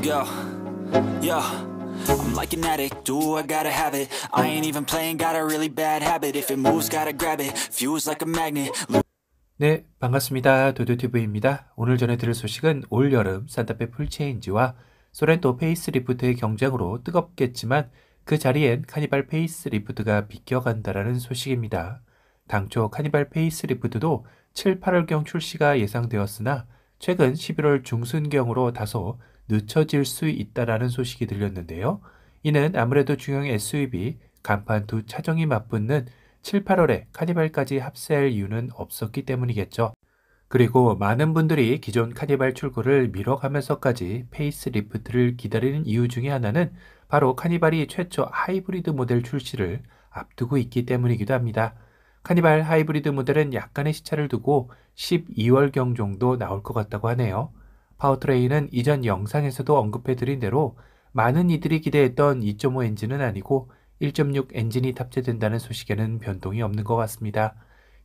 Let's go. Yeah. I'm like an addict, do I gotta have it I ain't even playing, got a really bad habit If it moves, gotta grab it, fuse like a magnet 네, 반갑습니다. 도도TV입니다. 오늘 전해드릴 소식은 올여름 산타페 풀체인지와 소렌토 페이스리프트의 경쟁으로 뜨겁겠지만 그 자리엔 카니발 페이스리프트가 비껴간다라는 소식입니다. 당초 카니발 페이스리프트도 7, 8월경 출시가 예상되었으나 최근 11월 중순경으로 다소 늦춰질 수 있다라는 소식이 들렸는데요. 이는 아무래도 중형 SUV 간판 두 차종이 맞붙는 7, 8월에 카니발까지 합세할 이유는 없었기 때문이겠죠. 그리고 많은 분들이 기존 카니발 출고를 미뤄가면서까지 페이스리프트를 기다리는 이유 중에 하나는 바로 카니발이 최초 하이브리드 모델 출시를 앞두고 있기 때문이기도 합니다. 카니발 하이브리드 모델은 약간의 시차를 두고 12월경 정도 나올 것 같다고 하네요. 파워트레인은 이전 영상에서도 언급해드린 대로 많은 이들이 기대했던 2.5 엔진은 아니고 1.6 엔진이 탑재된다는 소식에는 변동이 없는 것 같습니다.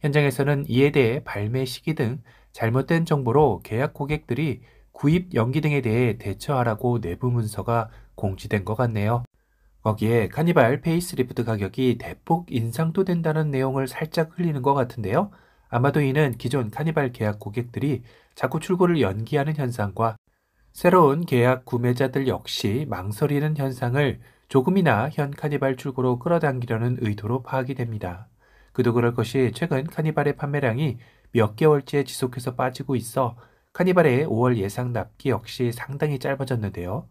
현장에서는 이에 대해 발매 시기 등 잘못된 정보로 계약 고객들이 구입 연기 등에 대해 대처하라고 내부 문서가 공지된 것 같네요. 거기에 카니발 페이스리프트 가격이 대폭 인상도 된다는 내용을 살짝 흘리는 것 같은데요. 아마도 이는 기존 카니발 계약 고객들이 자꾸 출고를 연기하는 현상과 새로운 계약 구매자들 역시 망설이는 현상을 조금이나 현 카니발 출고로 끌어당기려는 의도로 파악이 됩니다. 그도 그럴 것이 최근 카니발의 판매량이 몇 개월째 지속해서 빠지고 있어 카니발의 5월 예상 납기 역시 상당히 짧아졌는데요.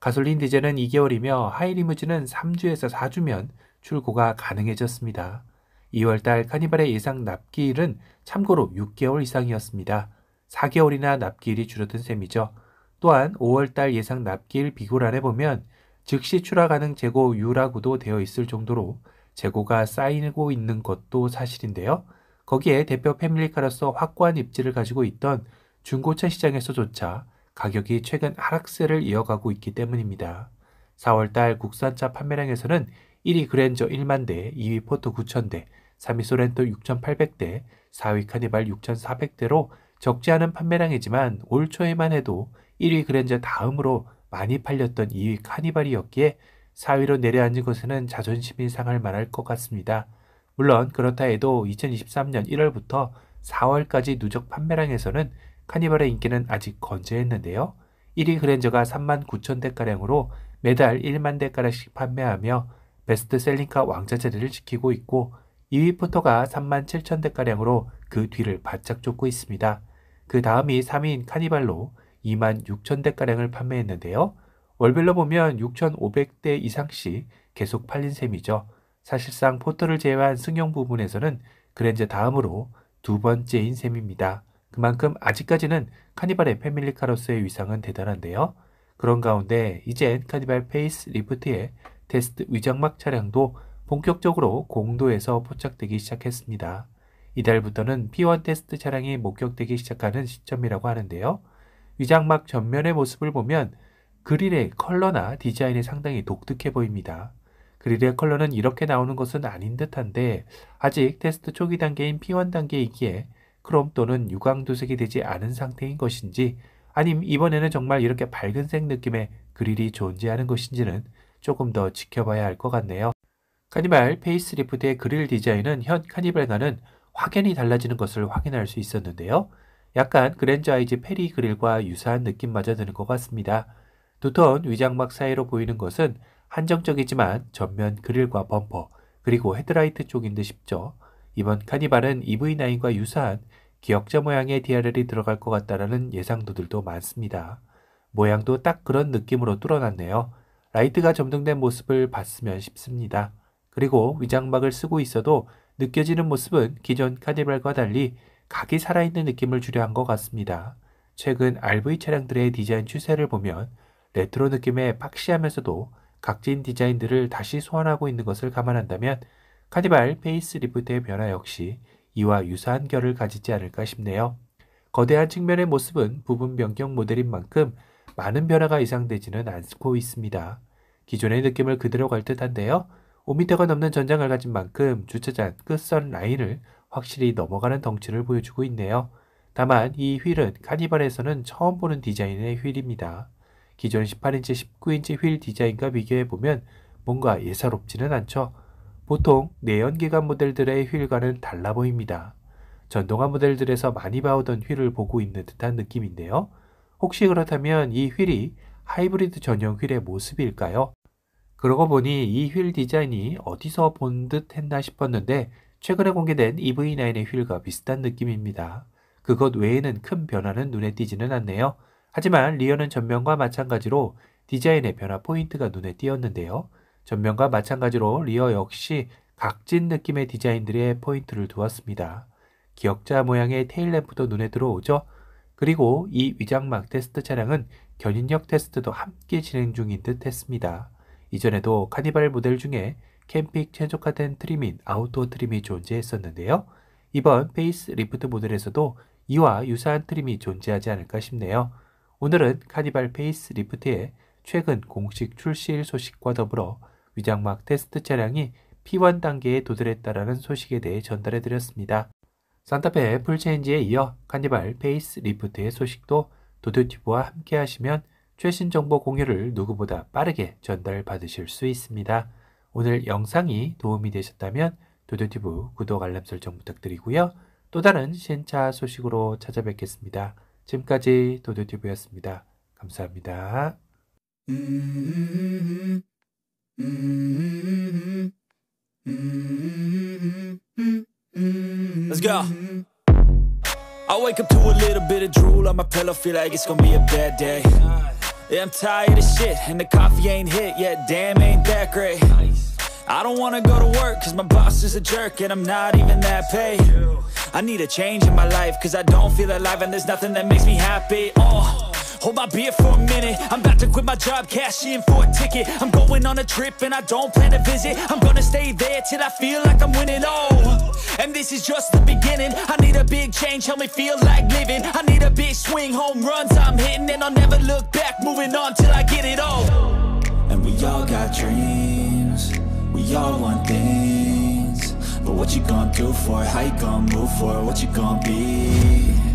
가솔린 디젤은 2개월이며 하이리무진은 3주에서 4주면 출고가 가능해졌습니다. 2월달 카니발의 예상 납기일은 참고로 6개월 이상이었습니다. 4개월이나 납기일이 줄어든 셈이죠. 또한 5월달 예상 납기일 비굴안에 보면 즉시 출하 가능 재고 유라고도 되어 있을 정도로 재고가 쌓이고 있는 것도 사실인데요. 거기에 대표 패밀리카로서 확고한 입지를 가지고 있던 중고차 시장에서조차 가격이 최근 하락세를 이어가고 있기 때문입니다. 4월달 국산차 판매량에서는 1위 그랜저 1만 대, 2위 포토 9천 대, 3위 소렌토 6,800대, 4위 카니발 6,400대로 적지 않은 판매량이지만 올 초에만 해도 1위 그랜저 다음으로 많이 팔렸던 2위 카니발이었기에 4위로 내려앉은 것에는 자존심이 상할 만할 것 같습니다. 물론 그렇다 해도 2023년 1월부터 4월까지 누적 판매량에서는 카니발의 인기는 아직 건재했는데요. 1위 그랜저가 3 9 0 0 0 대가량으로 매달 1만 대가량씩 판매하며 베스트셀링카 왕자 자리를 지키고 있고 2위 포터가 3만 7천 대가량으로 그 뒤를 바짝 쫓고 있습니다. 그 다음이 3위인 카니발로 2만 6천 대가량을 판매했는데요. 월별로 보면 6,500대 이상씩 계속 팔린 셈이죠. 사실상 포터를 제외한 승용 부분에서는 그랜저 다음으로 두 번째인 셈입니다. 그만큼 아직까지는 카니발의 패밀리카로서의 위상은 대단한데요. 그런 가운데 이젠 카니발 페이스 리프트의 테스트 위장막 차량도 본격적으로 공도에서 포착되기 시작했습니다. 이달부터는 P1 테스트 차량이 목격되기 시작하는 시점이라고 하는데요. 위장막 전면의 모습을 보면 그릴의 컬러나 디자인이 상당히 독특해 보입니다. 그릴의 컬러는 이렇게 나오는 것은 아닌 듯한데 아직 테스트 초기 단계인 P1 단계이기에 크롬 또는 유광도색이 되지 않은 상태인 것인지 아님 이번에는 정말 이렇게 밝은색 느낌의 그릴이 존재하는 것인지는 조금 더 지켜봐야 할 것 같네요. 카니발 페이스리프트의 그릴 디자인은 현 카니발과는 확연히 달라지는 것을 확인할 수 있었는데요. 약간 그랜저아이즈 페리 그릴과 유사한 느낌마저 드는 것 같습니다. 두터운 위장막 사이로 보이는 것은 한정적이지만 전면 그릴과 범퍼 그리고 헤드라이트 쪽인 듯 싶죠. 이번 카니발은 EV9과 유사한 기역자 모양의 DRL이 들어갈 것 같다라는 예상도들도 많습니다. 모양도 딱 그런 느낌으로 뚫어놨네요. 라이트가 점등된 모습을 봤으면 싶습니다. 그리고 위장막을 쓰고 있어도 느껴지는 모습은 기존 카디발과 달리 각이 살아있는 느낌을 주려 한 것 같습니다. 최근 RV 차량들의 디자인 추세를 보면 레트로 느낌에 박시하면서도 각진 디자인들을 다시 소환하고 있는 것을 감안한다면 카디발 페이스리프트의 변화 역시 이와 유사한 결을 가지지 않을까 싶네요. 거대한 측면의 모습은 부분 변경 모델인 만큼 많은 변화가 예상되지는 않고 있습니다. 기존의 느낌을 그대로 갈 듯한데요. 5m가 넘는 전장을 가진 만큼 주차장 끝선 라인을 확실히 넘어가는 덩치를 보여주고 있네요. 다만 이 휠은 카니발에서는 처음 보는 디자인의 휠입니다. 기존 18인치, 19인치 휠 디자인과 비교해보면 뭔가 예사롭지는 않죠. 보통 내연기관 모델들의 휠과는 달라 보입니다. 전동화 모델들에서 많이 봐오던 휠을 보고 있는 듯한 느낌인데요. 혹시 그렇다면 이 휠이 하이브리드 전용 휠의 모습일까요? 그러고 보니 이 휠 디자인이 어디서 본 듯 했나 싶었는데 최근에 공개된 EV9의 휠과 비슷한 느낌입니다. 그것 외에는 큰 변화는 눈에 띄지는 않네요. 하지만 리어는 전면과 마찬가지로 디자인의 변화 포인트가 눈에 띄었는데요. 전면과 마찬가지로 리어 역시 각진 느낌의 디자인들의 포인트를 두었습니다. 기역자 모양의 테일램프도 눈에 들어오죠. 그리고 이 위장막 테스트 차량은 견인력 테스트도 함께 진행 중인 듯 했습니다. 이전에도 카니발 모델 중에 캠핑 최적화된 트림인 아웃도어 트림이 존재했었는데요. 이번 페이스 리프트 모델에서도 이와 유사한 트림이 존재하지 않을까 싶네요. 오늘은 카니발 페이스 리프트의 최근 공식 출시일 소식과 더불어 위장막 테스트 차량이 P1 단계에 도달했다라는 소식에 대해 전달해 드렸습니다. 산타페 풀체인지에 이어 카니발 페이스 리프트의 소식도 도드튜브와 함께 하시면 최신 정보 공유를 누구보다 빠르게 전달받으실 수 있습니다. 오늘 영상이 도움이 되셨다면 도도튜브 구독 알람 설정 부탁드리고요. 또 다른 신차 소식으로 찾아뵙겠습니다. 지금까지 도도튜브였습니다. 감사합니다. Let's go. I wake up to a little bit of drool on my pillow, feel like it's gonna be a bad day. Yeah, I'm tired of shit, and the coffee ain't hit yet, damn ain't that great I don't wanna go to work, cause my boss is a jerk, and I'm not even that paid I need a change in my life, cause I don't feel alive, and there's nothing that makes me happy, oh hold my beer for a minute I'm about to quit my job, cash in for a ticket I'm going on a trip and I don't plan to visit I'm gonna stay there till I feel like I'm winning all And this is just the beginning I need a big change, help me feel like living I need a big swing, home runs I'm hitting And I'll never look back, moving on till I get it all And we all got dreams We all want things But what you gonna do for it? How you gonna move for it? What you gonna be?